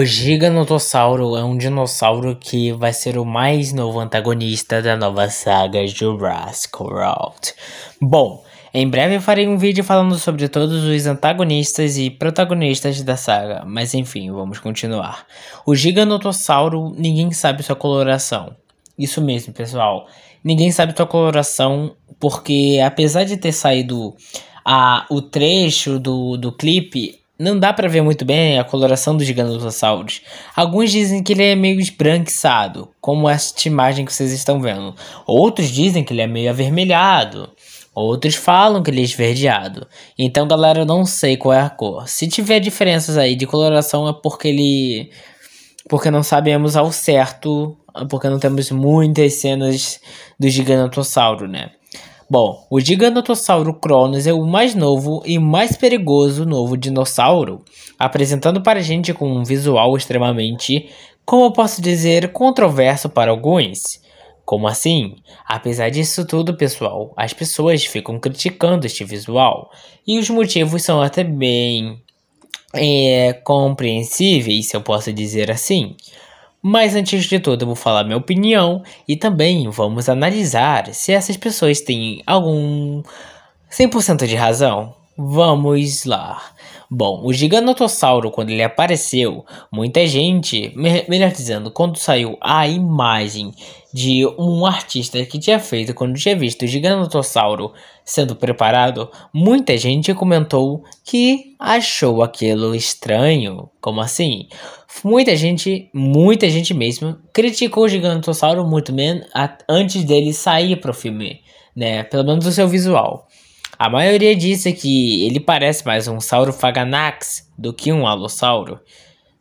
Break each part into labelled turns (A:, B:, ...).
A: O Gigantossauro é um dinossauro que vai ser o mais novo antagonista da nova saga Jurassic World. Bom, em breve farei um vídeo falando sobre todos os antagonistas e protagonistas da saga, mas enfim, vamos continuar. O Giganotossauro, ninguém sabe sua coloração. Isso mesmo, pessoal. Ninguém sabe sua coloração porque apesar de ter saído a, o trecho do, do clipe, não dá para ver muito bem a coloração dos giganotossauros. Alguns dizem que ele é meio esbranquiçado, como esta imagem que vocês estão vendo. Outros dizem que ele é meio avermelhado. Outros falam que ele é esverdeado. Então, galera, eu não sei qual é a cor. Se tiver diferenças aí de coloração é porque ele porque não sabemos ao certo, porque não temos muitas cenas do giganotossauro, né? Bom, o gigantossauro Cronos é o mais novo e mais perigoso novo dinossauro, apresentando para a gente com um visual extremamente, como eu posso dizer, controverso para alguns. Como assim? Apesar disso tudo, pessoal, as pessoas ficam criticando este visual, e os motivos são até bem é, compreensíveis, se eu posso dizer assim. Mas antes de tudo, eu vou falar minha opinião e também vamos analisar se essas pessoas têm algum 100% de razão. Vamos lá. Bom, o Giganotossauro, quando ele apareceu, muita gente, melhor dizendo, quando saiu a imagem de um artista que tinha feito quando tinha visto o Gigantossauro sendo preparado, muita gente comentou que achou aquilo estranho. Como assim? Muita gente, muita gente mesmo, criticou o Gigantossauro muito menos antes dele sair pro filme, né? Pelo menos o seu visual. A maioria disse que ele parece mais um Faganax do que um Alossauro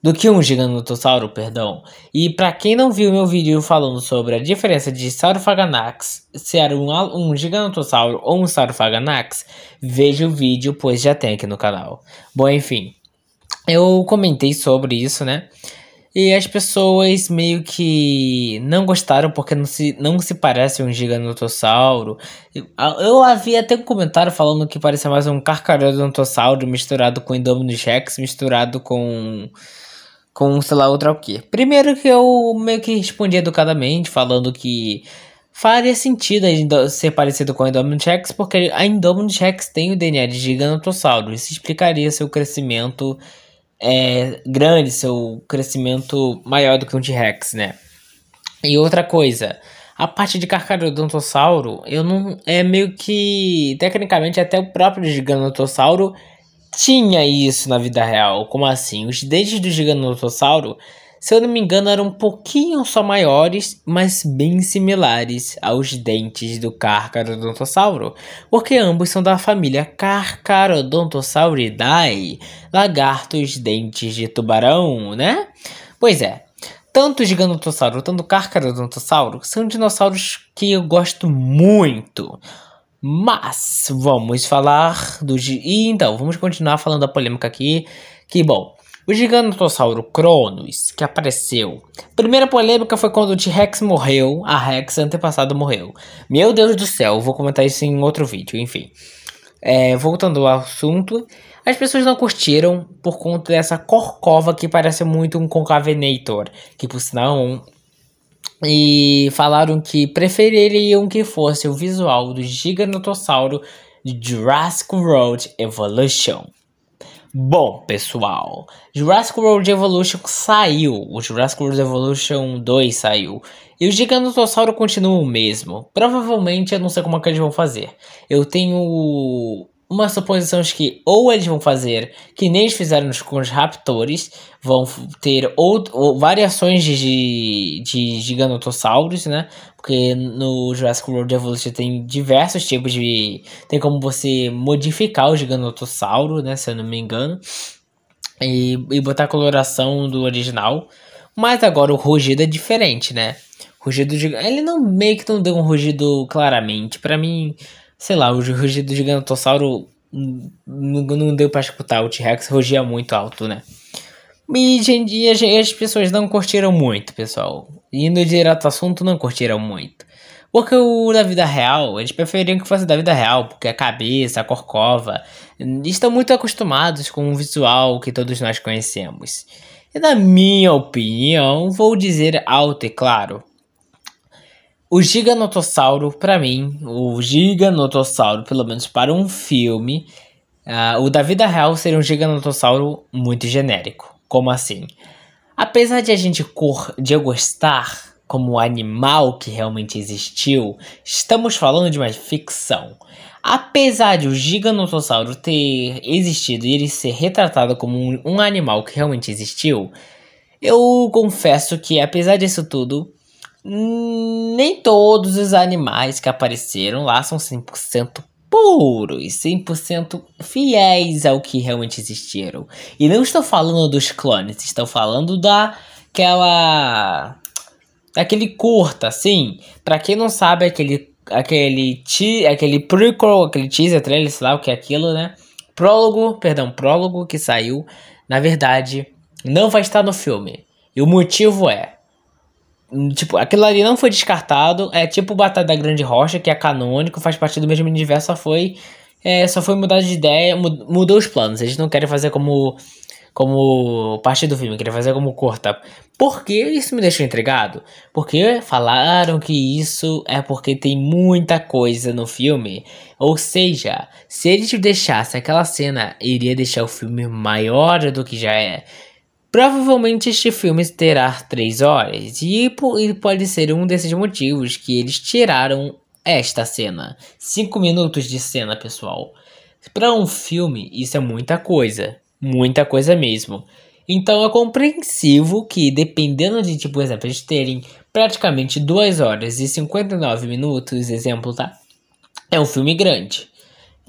A: do que um gigantossauro, perdão. E para quem não viu meu vídeo falando sobre a diferença de saurophaganax ser um, um gigantossauro ou um saurophaganax, veja o vídeo, pois já tem aqui no canal. Bom, enfim, eu comentei sobre isso, né? E as pessoas meio que não gostaram porque não se, não se parece um gigantossauro. Eu havia até um comentário falando que parecia mais um carcarodontossauro misturado com Indominus Rex, misturado com com, sei lá, outra o quê. Primeiro que eu meio que respondi educadamente, falando que faria sentido ser parecido com a Indominus Rex, porque a Indominus Rex tem o DNA de Giganotossauro. Isso explicaria seu crescimento é, grande, seu crescimento maior do que um T-Rex, né? E outra coisa, a parte de Carcharodontosauro, eu não. É meio que. Tecnicamente, até o próprio Giganotossauro tinha isso na vida real. Como assim? Os dentes do gigantossauro, se eu não me engano, eram um pouquinho só maiores, mas bem similares aos dentes do carcarodontossauro, porque ambos são da família Carcarodontosauridae, lagartos dentes de tubarão, né? Pois é, tanto o gigantossauro quanto o carcarodontossauro são dinossauros que eu gosto muito. Mas vamos falar do. E então, vamos continuar falando da polêmica aqui. Que bom. O gigantossauro Cronos, que apareceu. Primeira polêmica foi quando o T-Rex morreu, a Rex antepassada morreu. Meu Deus do céu, vou comentar isso em outro vídeo, enfim. É, voltando ao assunto, as pessoas não curtiram por conta dessa corcova que parece muito um concavenator, que por sinal é e falaram que prefeririam que fosse o visual do Giganotossauro de Jurassic World Evolution. Bom, pessoal, Jurassic World Evolution saiu, o Jurassic World Evolution 2 saiu, e o Gigantossauro continua o mesmo. Provavelmente, eu não sei como é que eles vão fazer. Eu tenho uma suposição de que ou eles vão fazer que nem eles fizeram com os raptores, vão ter out, ou, variações de, de giganotossauros, né? Porque no Jurassic World Evolution tem diversos tipos de. Tem como você modificar o giganotossauro, né? Se eu não me engano, e, e botar a coloração do original. Mas agora o rugido é diferente, né? Rugido de, Ele não meio que não deu um rugido claramente. para mim, sei lá, o rugido do gigantossauro não, não deu para escutar. O T-Rex rugia muito alto, né? E, e, as, as pessoas não curtiram muito, pessoal. Indo direto ao assunto, não curtiram muito. Porque o da vida real, eles preferiam que fosse da vida real, porque a cabeça, a corcova, estão muito acostumados com o visual que todos nós conhecemos. E na minha opinião, vou dizer alto e claro, o Giganotossauro, para mim, o Giganotossauro, pelo menos para um filme, uh, o da vida real seria um Giganotossauro muito genérico. Como assim? Apesar de a gente cor, de eu gostar como animal que realmente existiu, estamos falando de uma ficção. Apesar de o Giganotossauro ter existido e ele ser retratado como um, um animal que realmente existiu, eu confesso que apesar disso tudo, nem todos os animais que apareceram lá são 100% puros, 100% fiéis ao que realmente existiram. E não estou falando dos clones, estou falando da aquela aquele curta, assim. Para quem não sabe, aquele aquele te, aquele prequel, aquele teaser trailer, sei lá o que é aquilo, né? Prólogo, perdão, prólogo que saiu, na verdade, não vai estar no filme. E o motivo é Tipo, aquilo ali não foi descartado. É tipo Batalha da Grande Rocha, que é canônico, faz parte do mesmo universo, só foi. É, só foi mudado de ideia, mudou os planos. Eles não querem fazer como. Como parte do filme, querem fazer como corta. Por que isso me deixou intrigado? Porque falaram que isso é porque tem muita coisa no filme. Ou seja, se eles deixassem aquela cena, iria deixar o filme maior do que já é. Provavelmente este filme terá 3 horas, e pode ser um desses motivos que eles tiraram esta cena. 5 minutos de cena, pessoal. Para um filme, isso é muita coisa. Muita coisa mesmo. Então é compreensivo que, dependendo de tipo, exemplo, eles terem praticamente 2 horas e 59 minutos, exemplo, tá? É um filme grande.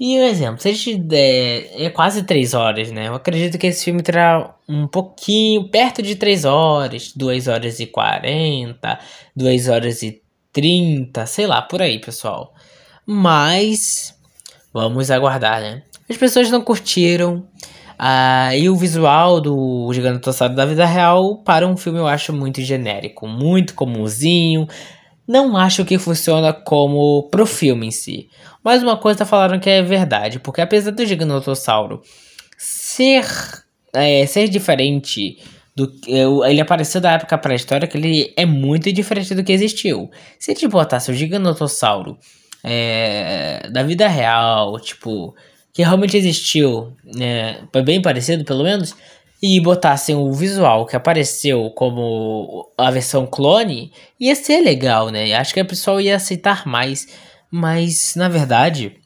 A: E o um exemplo, seja der, é quase três horas, né? Eu acredito que esse filme terá um pouquinho, perto de três horas, duas horas e quarenta, duas horas e trinta, sei lá, por aí, pessoal. Mas vamos aguardar, né? As pessoas não curtiram. ah e o visual do Gigante Tossado da Vida Real para um filme eu acho muito genérico, muito comumzinho. Não acho que funciona como pro filme em si. Mas uma coisa tá falaram que é verdade, porque apesar do Gigantossauro ser, é, ser diferente do é, ele apareceu da época pré-histórica, ele é muito diferente do que existiu. Se a gente botasse o Gigantossauro é, da vida real, tipo, que realmente existiu, é, bem parecido pelo menos, e botassem o visual que apareceu como a versão clone, ia ser legal, né? Acho que o pessoal ia aceitar mais. Mas, na verdade,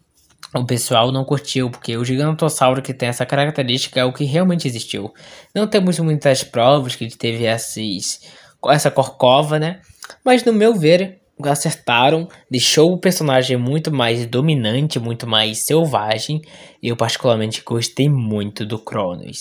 A: o pessoal não curtiu, porque o gigantossauro que tem essa característica é o que realmente existiu. Não temos muitas provas que ele teve esses, essa corcova, né? Mas no meu ver, acertaram, deixou o personagem muito mais dominante, muito mais selvagem. Eu particularmente gostei muito do Cronos.